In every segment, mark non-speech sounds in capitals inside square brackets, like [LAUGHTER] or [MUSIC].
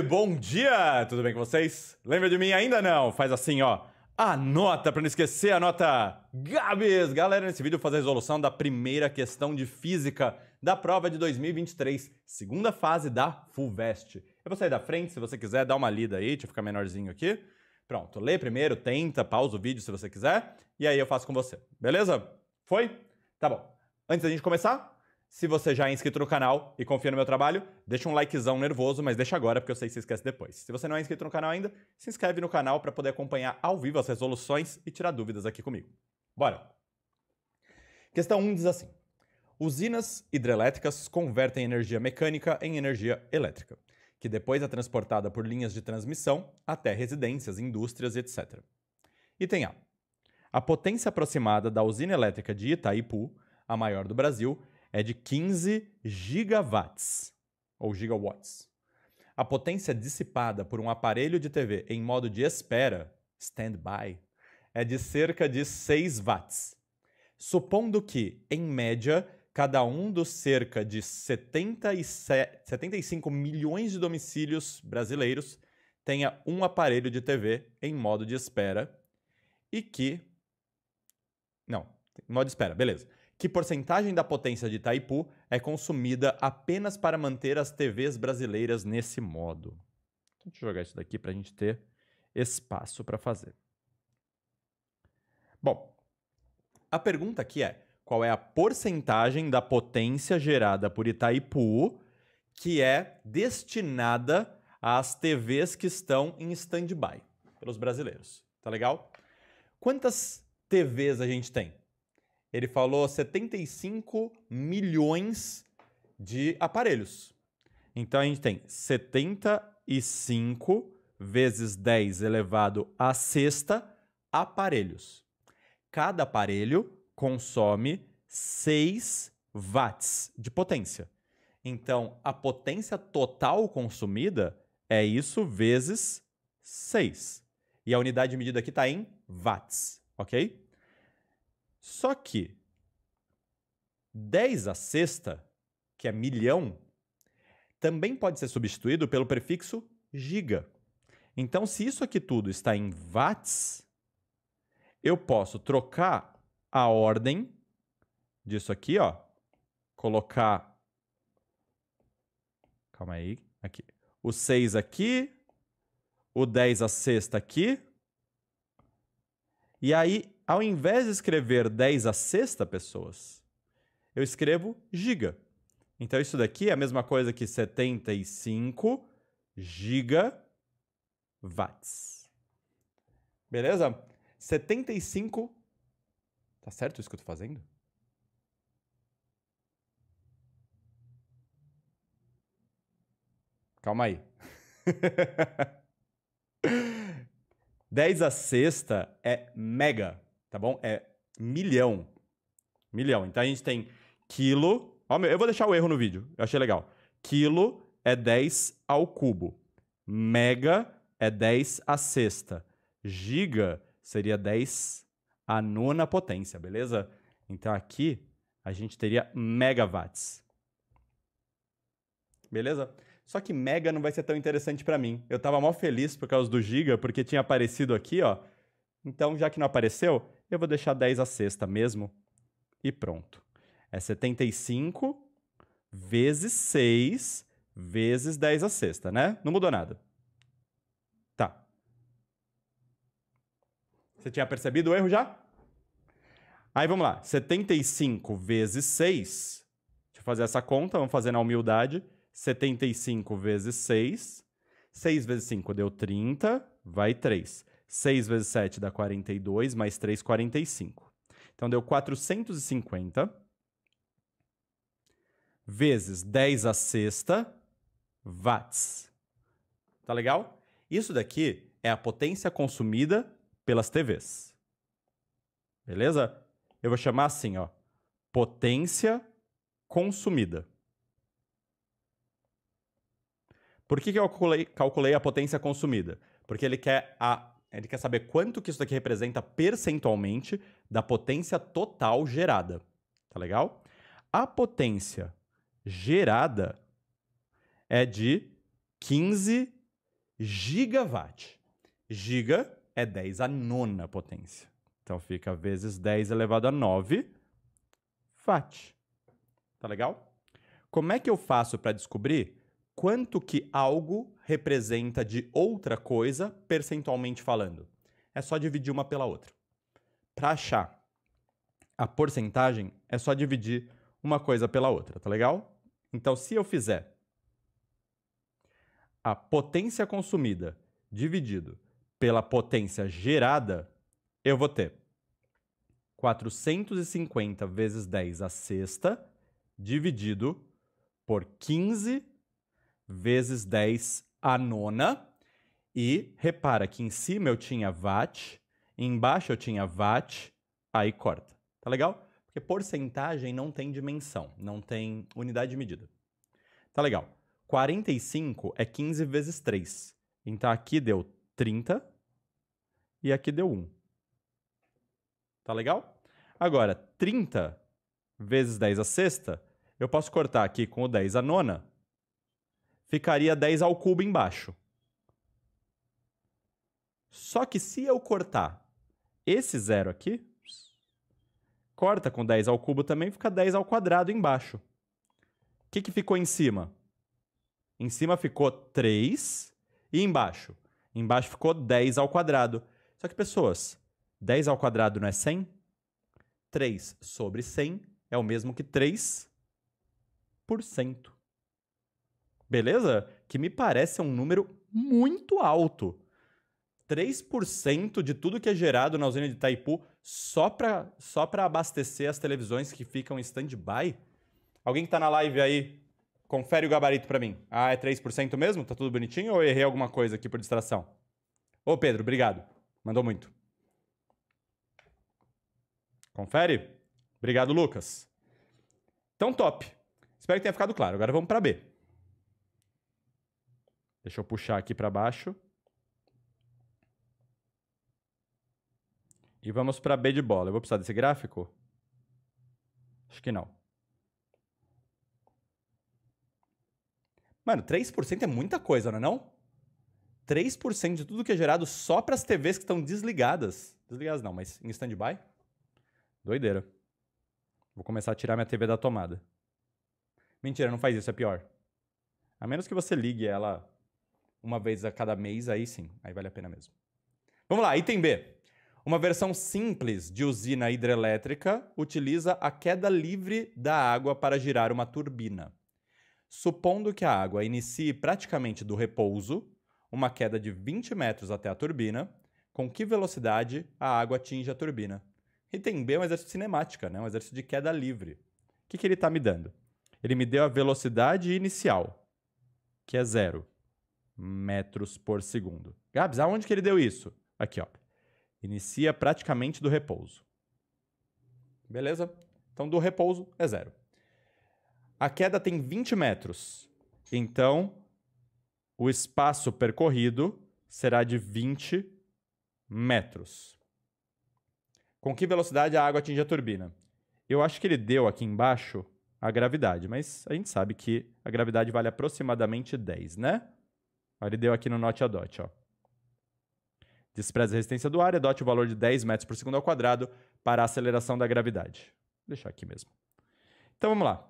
bom dia! Tudo bem com vocês? Lembra de mim ainda não? Faz assim, ó. Anota para não esquecer a nota Gabs! Galera, nesse vídeo eu vou fazer a resolução da primeira questão de física da prova de 2023, segunda fase da FUVEST. Eu vou sair da frente, se você quiser, dá uma lida aí, deixa eu ficar menorzinho aqui. Pronto, lê primeiro, tenta, pausa o vídeo se você quiser, e aí eu faço com você. Beleza? Foi? Tá bom. Antes da gente começar, se você já é inscrito no canal e confia no meu trabalho, deixa um likezão nervoso, mas deixa agora porque eu sei que você esquece depois. Se você não é inscrito no canal ainda, se inscreve no canal para poder acompanhar ao vivo as resoluções e tirar dúvidas aqui comigo. Bora! Questão 1 diz assim: Usinas hidrelétricas convertem energia mecânica em energia elétrica, que depois é transportada por linhas de transmissão até residências, indústrias, etc. Item A. A potência aproximada da usina elétrica de Itaipu, a maior do Brasil, é de 15 gigawatts ou gigawatts. A potência é dissipada por um aparelho de TV em modo de espera, standby, é de cerca de 6 watts. Supondo que, em média, cada um dos cerca de 77, 75 milhões de domicílios brasileiros tenha um aparelho de TV em modo de espera e que. Não, modo de espera, beleza. Que porcentagem da potência de Itaipu é consumida apenas para manter as TVs brasileiras nesse modo? Então, deixa eu jogar isso daqui para a gente ter espaço para fazer. Bom, a pergunta aqui é: qual é a porcentagem da potência gerada por Itaipu que é destinada às TVs que estão em stand-by pelos brasileiros? Tá legal? Quantas TVs a gente tem? ele falou 75 milhões de aparelhos. Então a gente tem 75 vezes 10 elevado à sexta aparelhos. Cada aparelho consome 6 watts de potência. Então a potência total consumida é isso vezes 6. E a unidade de medida aqui está em watts, ok? Só que 10 à sexta, que é milhão, também pode ser substituído pelo prefixo giga. Então, se isso aqui tudo está em watts, eu posso trocar a ordem disso aqui, ó, colocar Calma aí, aqui. O 6 aqui, o 10 à sexta aqui, e aí, ao invés de escrever 10 a sexta pessoas, eu escrevo giga. Então isso daqui é a mesma coisa que 75 gigawatts. Beleza? 75. Tá certo isso que eu tô fazendo? Calma aí. [LAUGHS] 10 a sexta é mega, tá bom? É milhão. Milhão. Então a gente tem quilo. Ó, eu vou deixar o erro no vídeo, eu achei legal. Quilo é 10 ao cubo. Mega é 10 a sexta. Giga seria 10 a nona potência, beleza? Então aqui a gente teria megawatts. Beleza? Só que Mega não vai ser tão interessante para mim. Eu tava mó feliz por causa do Giga, porque tinha aparecido aqui, ó. Então, já que não apareceu, eu vou deixar 10 a sexta mesmo. E pronto. É 75 vezes 6 vezes 10 a sexta, né? Não mudou nada. Tá. Você tinha percebido o erro já? Aí vamos lá. 75 vezes 6. Deixa eu fazer essa conta, vamos fazer na humildade. 75 vezes 6. 6 vezes 5 deu 30, vai 3. 6 vezes 7 dá 42, mais 3, 45. Então deu 450 vezes 10 à sexta watts. Tá legal? Isso daqui é a potência consumida pelas TVs. Beleza? Eu vou chamar assim, ó, potência consumida. Por que, que eu calculei, calculei a potência consumida? Porque ele quer, a, ele quer saber quanto que isso daqui representa percentualmente da potência total gerada. Tá legal? A potência gerada é de 15 gigawatt. Giga é 10 a nona potência. Então fica vezes 10 elevado a 9 watt. Tá legal? Como é que eu faço para descobrir quanto que algo representa de outra coisa, percentualmente falando. É só dividir uma pela outra. Para achar a porcentagem, é só dividir uma coisa pela outra, tá legal? Então, se eu fizer a potência consumida dividido pela potência gerada, eu vou ter 450 vezes 10 a sexta dividido por 15 vezes 10 a nona. E repara que em cima eu tinha watt, embaixo eu tinha watt, aí corta. Tá legal? Porque porcentagem não tem dimensão, não tem unidade de medida. Tá legal. 45 é 15 vezes 3. Então aqui deu 30 e aqui deu 1. Tá legal? Agora, 30 vezes 10 a sexta, eu posso cortar aqui com o 10 a nona, ficaria 10 ao cubo embaixo. Só que se eu cortar esse zero aqui, corta com 10 ao cubo também, fica 10 ao quadrado embaixo. O que, que ficou em cima? Em cima ficou 3 e embaixo? Embaixo ficou 10 ao quadrado. Só que, pessoas, 10 ao quadrado não é 100? 3 sobre 100 é o mesmo que 3%. por cento beleza? Que me parece um número muito alto. 3% de tudo que é gerado na usina de Itaipu só para só abastecer as televisões que ficam em stand-by? Alguém que está na live aí, confere o gabarito para mim. Ah, é 3% mesmo? Tá tudo bonitinho ou eu errei alguma coisa aqui por distração? Ô Pedro, obrigado. Mandou muito. Confere? Obrigado, Lucas. Então, top. Espero que tenha ficado claro. Agora vamos para B. Deixa eu puxar aqui para baixo. E vamos para B de bola. Eu vou precisar desse gráfico? Acho que não. Mano, 3% é muita coisa, não é não? 3% de tudo que é gerado só para as TVs que estão desligadas. Desligadas não, mas em stand-by. Doideira. Vou começar a tirar minha TV da tomada. Mentira, não faz isso, é pior. A menos que você ligue ela uma vez a cada mês, aí sim, aí vale a pena mesmo. Vamos lá, item B. Uma versão simples de usina hidrelétrica utiliza a queda livre da água para girar uma turbina. Supondo que a água inicie praticamente do repouso, uma queda de 20 metros até a turbina, com que velocidade a água atinge a turbina? Item B é um exercício cinemática, né? um exercício de queda livre. O que, que ele está me dando? Ele me deu a velocidade inicial, que é zero metros por segundo. Gabs, aonde que ele deu isso? Aqui, ó. Inicia praticamente do repouso. Beleza? Então, do repouso é zero. A queda tem 20 metros. Então, o espaço percorrido será de 20 metros. Com que velocidade a água atinge a turbina? Eu acho que ele deu aqui embaixo a gravidade, mas a gente sabe que a gravidade vale aproximadamente 10, né? Ele deu aqui no note a Dote, ó. Despreza a resistência do ar e adote o valor de 10 metros por segundo ao quadrado para a aceleração da gravidade. Vou deixar aqui mesmo. Então vamos lá.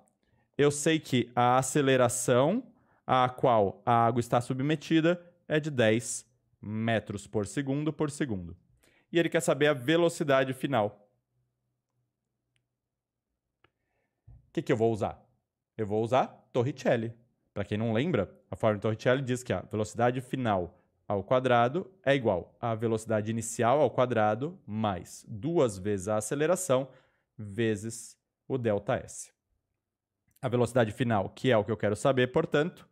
Eu sei que a aceleração a qual a água está submetida é de 10 metros por segundo por segundo. E ele quer saber a velocidade final. O que, que eu vou usar? Eu vou usar Torricelli. Para quem não lembra, a fórmula de então, Torricelli diz que a velocidade final ao quadrado é igual à velocidade inicial ao quadrado mais duas vezes a aceleração vezes o delta S. A velocidade final, que é o que eu quero saber, portanto,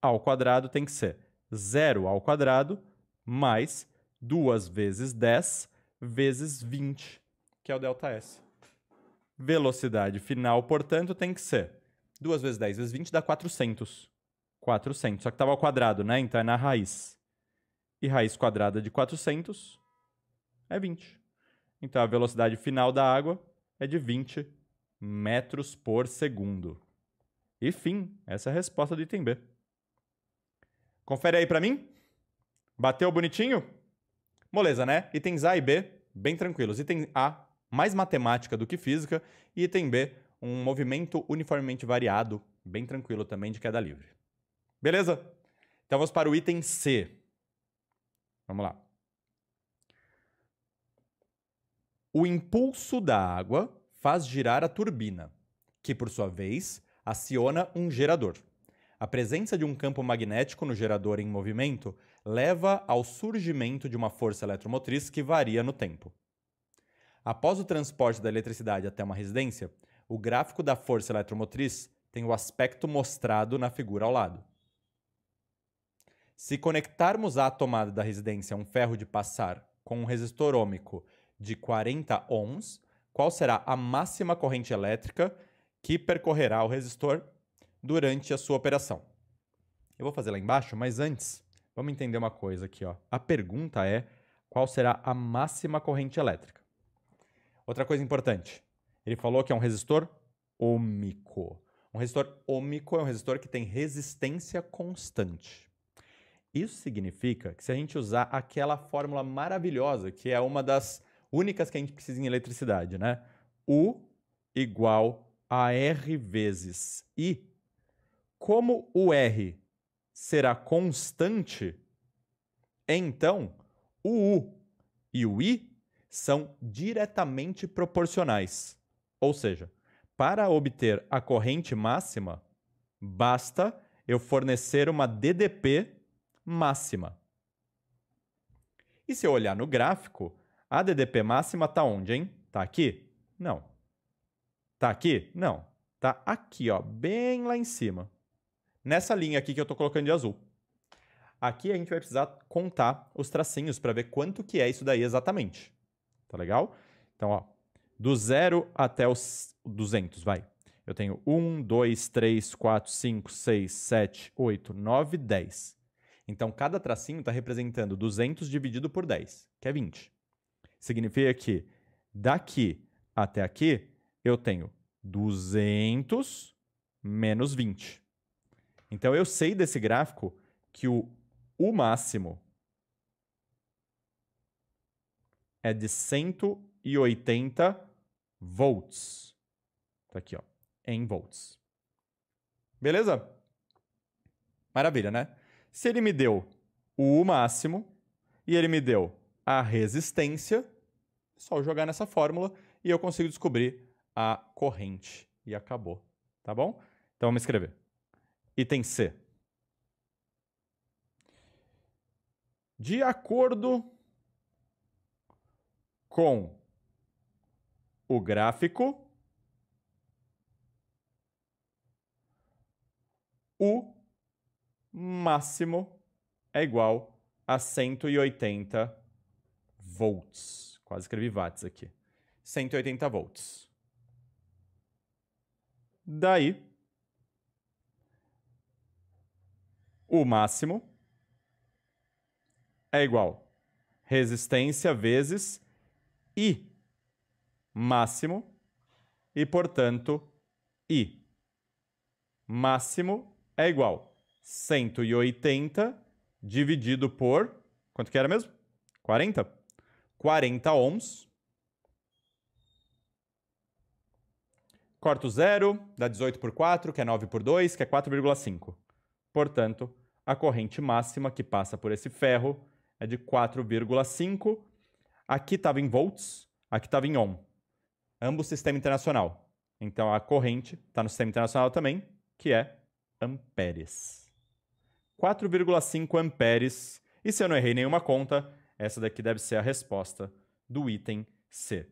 ao quadrado tem que ser zero ao quadrado mais duas vezes 10 vezes 20, que é o delta S. Velocidade final, portanto, tem que ser 2 vezes 10 vezes 20 dá 400. 400. Só que estava ao quadrado, né? Então é na raiz. E raiz quadrada de 400 é 20. Então a velocidade final da água é de 20 metros por segundo. E fim. Essa é a resposta do item B. Confere aí para mim. Bateu bonitinho? Moleza, né? Itens A e B, bem tranquilos. Item A, mais matemática do que física. E item B, um movimento uniformemente variado, bem tranquilo também, de queda livre. Beleza? Então vamos para o item C. Vamos lá. O impulso da água faz girar a turbina, que por sua vez aciona um gerador. A presença de um campo magnético no gerador em movimento leva ao surgimento de uma força eletromotriz que varia no tempo. Após o transporte da eletricidade até uma residência, o gráfico da força eletromotriz tem o aspecto mostrado na figura ao lado. Se conectarmos à tomada da residência um ferro de passar com um resistor ômico de 40 ohms, qual será a máxima corrente elétrica que percorrerá o resistor durante a sua operação? Eu vou fazer lá embaixo, mas antes, vamos entender uma coisa aqui. Ó. A pergunta é qual será a máxima corrente elétrica. Outra coisa importante, ele falou que é um resistor ômico. Um resistor ômico é um resistor que tem resistência constante. Isso significa que se a gente usar aquela fórmula maravilhosa, que é uma das únicas que a gente precisa em eletricidade, né? U igual a R vezes I. Como o R será constante, então o U e o I são diretamente proporcionais. Ou seja, para obter a corrente máxima, basta eu fornecer uma DDP máxima. E se eu olhar no gráfico, a DDP máxima está onde, hein? Está aqui? Não. Está aqui? Não. Está aqui, ó, bem lá em cima. Nessa linha aqui que eu estou colocando de azul. Aqui a gente vai precisar contar os tracinhos para ver quanto que é isso daí exatamente. Tá legal? Então, ó, do 0 até os 200, vai. Eu tenho 1, 2, 3, 4, 5, 6, 7, 8, 9, 10. Então, cada tracinho está representando 200 dividido por 10, que é 20. Significa que daqui até aqui, eu tenho 200 menos 20. Então, eu sei desse gráfico que o, o máximo é de 180 volts. Tá aqui, ó, em volts. Beleza? Maravilha, né? Se ele me deu o U máximo e ele me deu a resistência, é só jogar nessa fórmula e eu consigo descobrir a corrente. E acabou, tá bom? Então vamos escrever. Item C. De acordo com o gráfico, o máximo é igual a 180 volts. Quase escrevi watts aqui. 180 volts. Daí, o máximo é igual resistência vezes I máximo e, portanto, I. Máximo é igual 180 dividido por. Quanto que era mesmo? 40? 40 ohms. Corto zero, dá 18 por 4, que é 9 por 2, que é 4,5. Portanto, a corrente máxima que passa por esse ferro é de 4,5. Aqui estava em volts, aqui estava em ohm ambos sistema internacional. Então a corrente está no sistema internacional também, que é amperes. 4,5 amperes. E se eu não errei nenhuma conta, essa daqui deve ser a resposta do item C.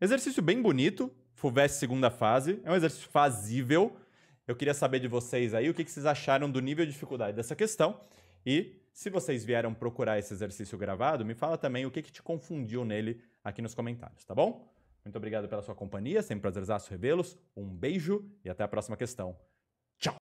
Exercício bem bonito, FUVEST segunda fase. É um exercício fazível. Eu queria saber de vocês aí o que vocês acharam do nível de dificuldade dessa questão. E se vocês vieram procurar esse exercício gravado, me fala também o que, que te confundiu nele aqui nos comentários, tá bom? Muito obrigado pela sua companhia, sempre prazeroso prazerzaço revê-los. Um beijo e até a próxima questão.